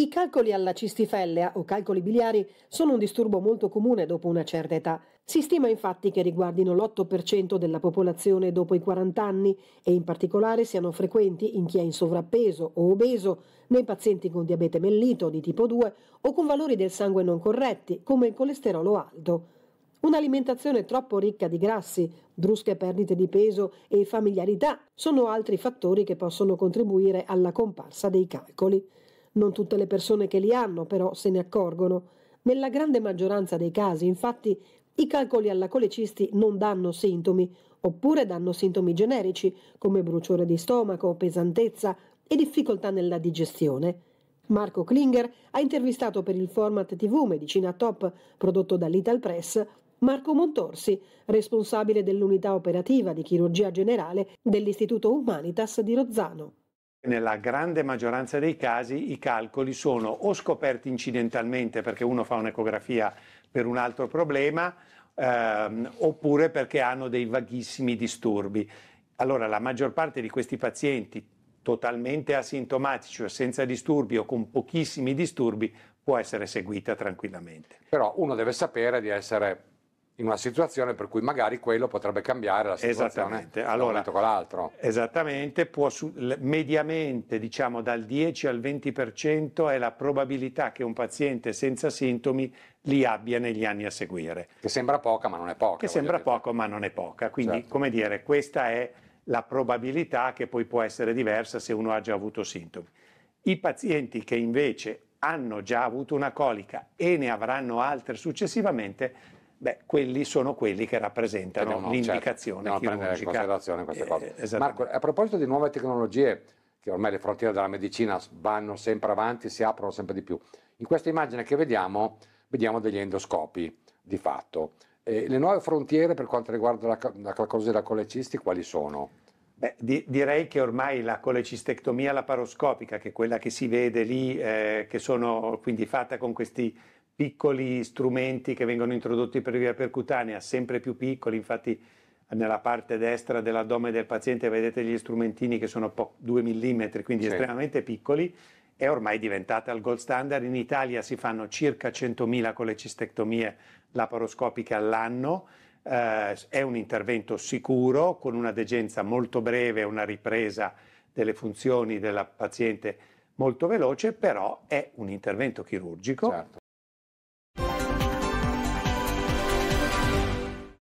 I calcoli alla cistifellea o calcoli biliari sono un disturbo molto comune dopo una certa età. Si stima infatti che riguardino l'8% della popolazione dopo i 40 anni e in particolare siano frequenti in chi è in sovrappeso o obeso, nei pazienti con diabete mellito di tipo 2 o con valori del sangue non corretti come il colesterolo alto. Un'alimentazione troppo ricca di grassi, brusche perdite di peso e familiarità sono altri fattori che possono contribuire alla comparsa dei calcoli. Non tutte le persone che li hanno però se ne accorgono. Nella grande maggioranza dei casi, infatti, i calcoli alla colecisti non danno sintomi, oppure danno sintomi generici come bruciore di stomaco, pesantezza e difficoltà nella digestione. Marco Klinger ha intervistato per il format TV Medicina Top prodotto dall'Ital Press Marco Montorsi, responsabile dell'unità operativa di chirurgia generale dell'Istituto Humanitas di Rozzano. Nella grande maggioranza dei casi i calcoli sono o scoperti incidentalmente perché uno fa un'ecografia per un altro problema ehm, oppure perché hanno dei vaghissimi disturbi. Allora la maggior parte di questi pazienti totalmente asintomatici o cioè senza disturbi o con pochissimi disturbi può essere seguita tranquillamente. Però uno deve sapere di essere in una situazione per cui magari quello potrebbe cambiare la situazione allora, con l'altro. Esattamente, può su, mediamente diciamo dal 10 al 20% è la probabilità che un paziente senza sintomi li abbia negli anni a seguire. Che sembra poca ma non è poca. Che sembra dire. poco ma non è poca, quindi certo. come dire questa è la probabilità che poi può essere diversa se uno ha già avuto sintomi. I pazienti che invece hanno già avuto una colica e ne avranno altre successivamente beh, quelli sono quelli che rappresentano no, certo, l'indicazione certo, chirurgica. prendere in considerazione queste eh, cose. Eh, Marco, a proposito di nuove tecnologie, che ormai le frontiere della medicina vanno sempre avanti, si aprono sempre di più. In questa immagine che vediamo, vediamo degli endoscopi, di fatto. Eh, le nuove frontiere per quanto riguarda la, calcolosi e colecisti quali sono? Beh, di, direi che ormai la colecistectomia laparoscopica, che è quella che si vede lì, eh, che sono quindi fatta con questi piccoli strumenti che vengono introdotti per via percutanea, sempre più piccoli, infatti nella parte destra dell'addome del paziente vedete gli strumentini che sono 2 mm, quindi sì. estremamente piccoli, è ormai diventata il gold standard. In Italia si fanno circa 100.000 colecistectomie laparoscopiche all'anno, eh, è un intervento sicuro con una degenza molto breve, una ripresa delle funzioni del paziente molto veloce, però è un intervento chirurgico. Certo.